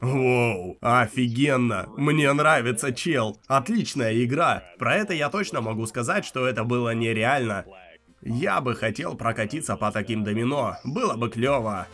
Воу, офигенно. Мне нравится, чел. Отличная игра. Про это я точно могу сказать, что это было нереально. Я бы хотел прокатиться по таким домино. Было бы клево.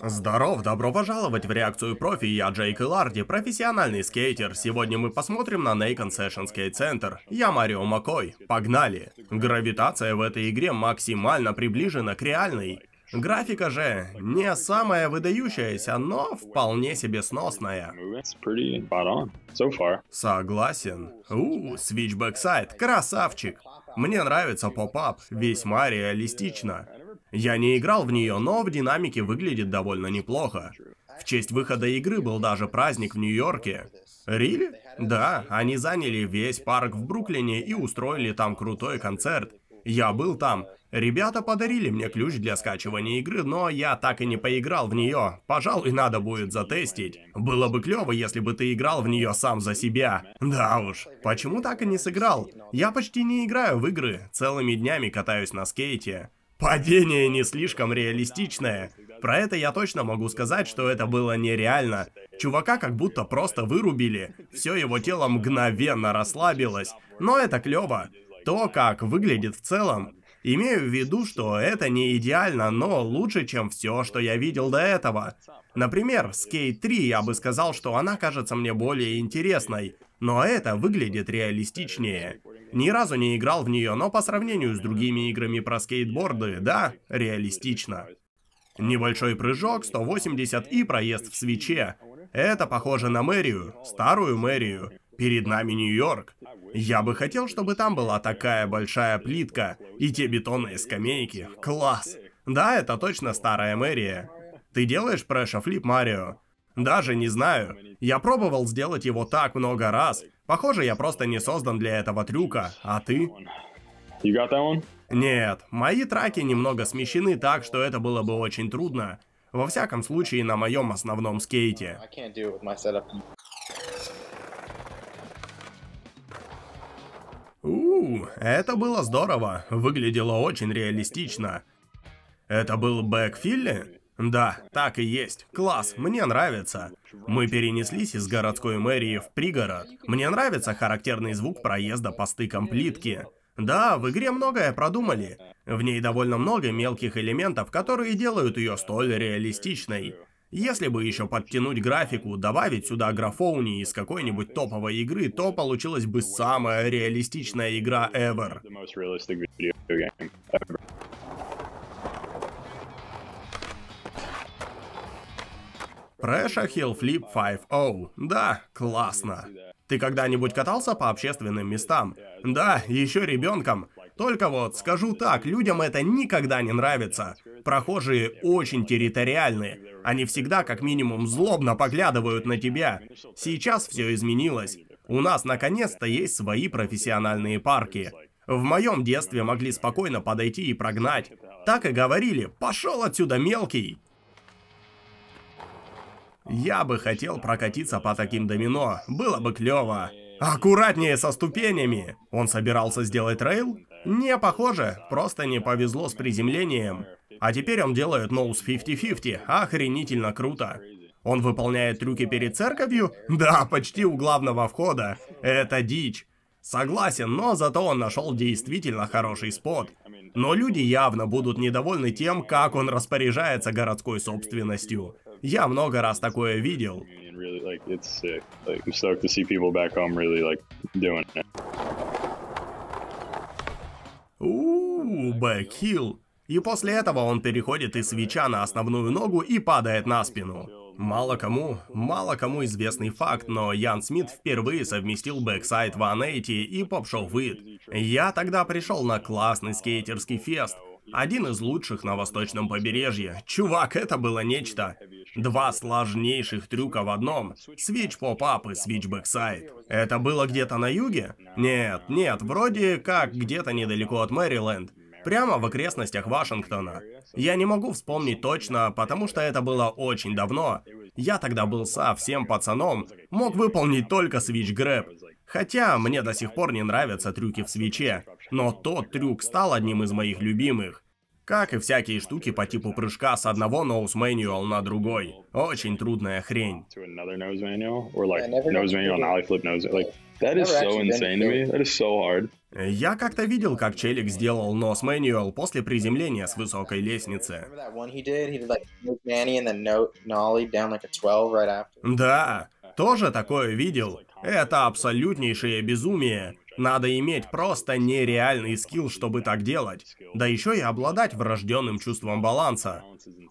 Здоров, добро пожаловать в реакцию профи, я Джейк Ларди, профессиональный скейтер. Сегодня мы посмотрим на Нейкон Session Skate Center. Я Марио Макой. Погнали. Гравитация в этой игре максимально приближена к реальной. Графика же не самая выдающаяся, но вполне себе сносная. Согласен. У, Switchback Side, красавчик. Мне нравится поп-ап, весьма реалистично. Я не играл в нее, но в динамике выглядит довольно неплохо. В честь выхода игры был даже праздник в Нью-Йорке. Рили? Да, они заняли весь парк в Бруклине и устроили там крутой концерт. Я был там. Ребята подарили мне ключ для скачивания игры, но я так и не поиграл в нее. Пожалуй, надо будет затестить. Было бы клево, если бы ты играл в нее сам за себя. Да уж. Почему так и не сыграл? Я почти не играю в игры. Целыми днями катаюсь на скейте. Падение не слишком реалистичное. Про это я точно могу сказать, что это было нереально. Чувака как будто просто вырубили. Все его тело мгновенно расслабилось. Но это клево то, как выглядит в целом. Имею в виду, что это не идеально, но лучше, чем все, что я видел до этого. Например, с K3 я бы сказал, что она кажется мне более интересной, но это выглядит реалистичнее. Ни разу не играл в нее, но по сравнению с другими играми про скейтборды, да, реалистично. Небольшой прыжок, 180 и проезд в свече. Это похоже на мэрию, старую мэрию. Перед нами Нью-Йорк. Я бы хотел, чтобы там была такая большая плитка и те бетонные скамейки. Класс! Да, это точно старая мэрия. Ты делаешь прэша-флип, Марио? Даже не знаю. Я пробовал сделать его так много раз. Похоже, я просто не создан для этого трюка. А ты? Нет, мои траки немного смещены так, что это было бы очень трудно. Во всяком случае, на моем основном скейте. У, это было здорово. Выглядело очень реалистично. Это был Бэк Филли? Да, так и есть. Класс, мне нравится. Мы перенеслись из городской мэрии в пригород. Мне нравится характерный звук проезда по стыкам плитки. Да, в игре многое продумали. В ней довольно много мелких элементов, которые делают ее столь реалистичной. Если бы еще подтянуть графику, добавить сюда графоуни из какой-нибудь топовой игры, то получилась бы самая реалистичная игра ever. Прэша Хиллфлип 5.0. Да, классно. Ты когда-нибудь катался по общественным местам? Да, еще ребенком. Только вот, скажу так, людям это никогда не нравится. Прохожие очень территориальные. Они всегда, как минимум, злобно поглядывают на тебя. Сейчас все изменилось. У нас, наконец-то, есть свои профессиональные парки. В моем детстве могли спокойно подойти и прогнать. Так и говорили, пошел отсюда мелкий. Я бы хотел прокатиться по таким домино, было бы клево. Аккуратнее со ступенями. Он собирался сделать рейл? Не похоже, просто не повезло с приземлением. А теперь он делает ноус 50-50, охренительно круто. Он выполняет трюки перед церковью? Да, почти у главного входа. Это дичь. Согласен, но зато он нашел действительно хороший спот. Но люди явно будут недовольны тем, как он распоряжается городской собственностью. Я много раз такое видел. бэк хилл и после этого он переходит из свеча на основную ногу и падает на спину. Мало кому, мало кому известный факт, но Ян Смит впервые совместил бэксайд 180 и поп-шоу вид. Я тогда пришел на классный скейтерский фест, один из лучших на восточном побережье. Чувак, это было нечто. Два сложнейших трюка в одном. Свич поп-ап и свич бэксайд. Это было где-то на юге? Нет, нет, вроде как где-то недалеко от Мэриленд прямо в окрестностях Вашингтона. Я не могу вспомнить точно, потому что это было очень давно. Я тогда был совсем пацаном, мог выполнить только свич грэб. Хотя мне до сих пор не нравятся трюки в свече, но тот трюк стал одним из моих любимых. Как и всякие штуки по типу прыжка с одного nose manual на другой. Очень трудная хрень. Я как-то видел, как челик сделал нос manual после приземления с высокой лестницы. Да, тоже такое видел. Это абсолютнейшее безумие. Надо иметь просто нереальный скилл, чтобы так делать. Да еще и обладать врожденным чувством баланса.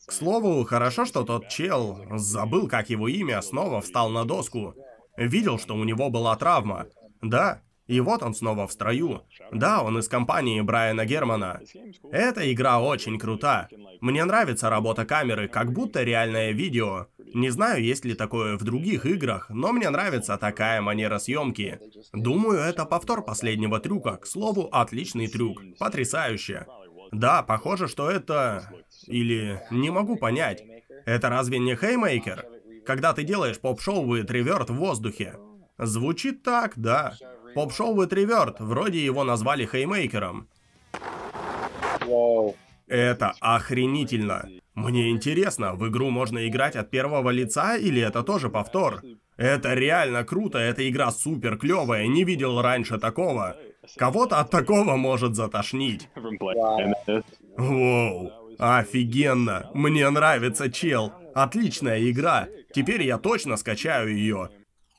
К слову, хорошо, что тот чел, забыл как его имя, снова встал на доску. Видел, что у него была травма. Да, и вот он снова в строю. Да, он из компании Брайана Германа. Эта игра очень крута. Мне нравится работа камеры, как будто реальное видео. Не знаю, есть ли такое в других играх, но мне нравится такая манера съемки. Думаю, это повтор последнего трюка. К слову, отличный трюк. Потрясающе. Да, похоже, что это... Или... Не могу понять. Это разве не Хеймейкер? Когда ты делаешь поп-шоу и треверт в воздухе. Звучит так, да. Поп-шоу и треверт. Вроде его назвали Хеймейкером. Wow. Это охренительно. Мне интересно, в игру можно играть от первого лица или это тоже повтор? Это реально круто, эта игра супер клевая, не видел раньше такого. Кого-то от такого может затошнить. Воу, офигенно. Мне нравится, чел. Отличная игра. Теперь я точно скачаю ее.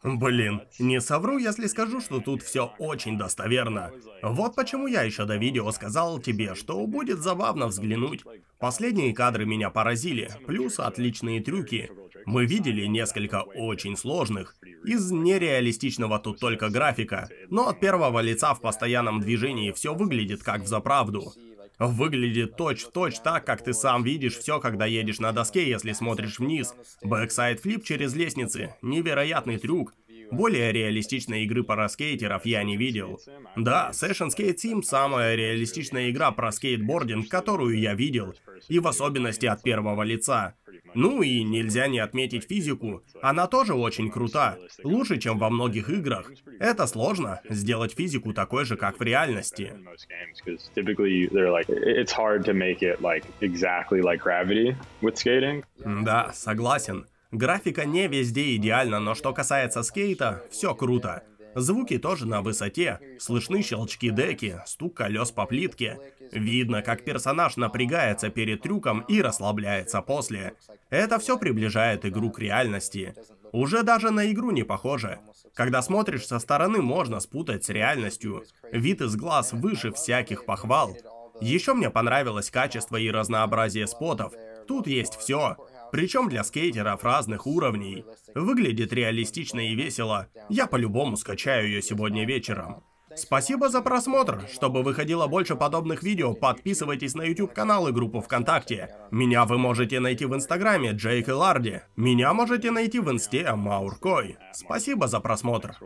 Блин, не совру, если скажу, что тут все очень достоверно. Вот почему я еще до видео сказал тебе, что будет забавно взглянуть. Последние кадры меня поразили, плюс отличные трюки. Мы видели несколько очень сложных. Из нереалистичного тут только графика, но от первого лица в постоянном движении все выглядит как в заправду. Выглядит точь-в-точь -точь так, как ты сам видишь все, когда едешь на доске, если смотришь вниз. Бэксайд флип через лестницы. Невероятный трюк. Более реалистичной игры про скейтеров я не видел. Да, Session Skate Team самая реалистичная игра про скейтбординг, которую я видел, и в особенности от первого лица. Ну и нельзя не отметить физику. Она тоже очень крута. Лучше, чем во многих играх. Это сложно, сделать физику такой же, как в реальности. Да, согласен. Графика не везде идеальна, но что касается скейта, все круто. Звуки тоже на высоте. Слышны щелчки деки, стук колес по плитке. Видно, как персонаж напрягается перед трюком и расслабляется после. Это все приближает игру к реальности. Уже даже на игру не похоже. Когда смотришь со стороны, можно спутать с реальностью. Вид из глаз выше всяких похвал. Еще мне понравилось качество и разнообразие спотов. Тут есть все причем для скейтеров разных уровней. Выглядит реалистично и весело. Я по-любому скачаю ее сегодня вечером. Спасибо за просмотр. Чтобы выходило больше подобных видео, подписывайтесь на YouTube-канал и группу ВКонтакте. Меня вы можете найти в Инстаграме Джейк и Ларди. Меня можете найти в Инсте Мауркой. Спасибо за просмотр.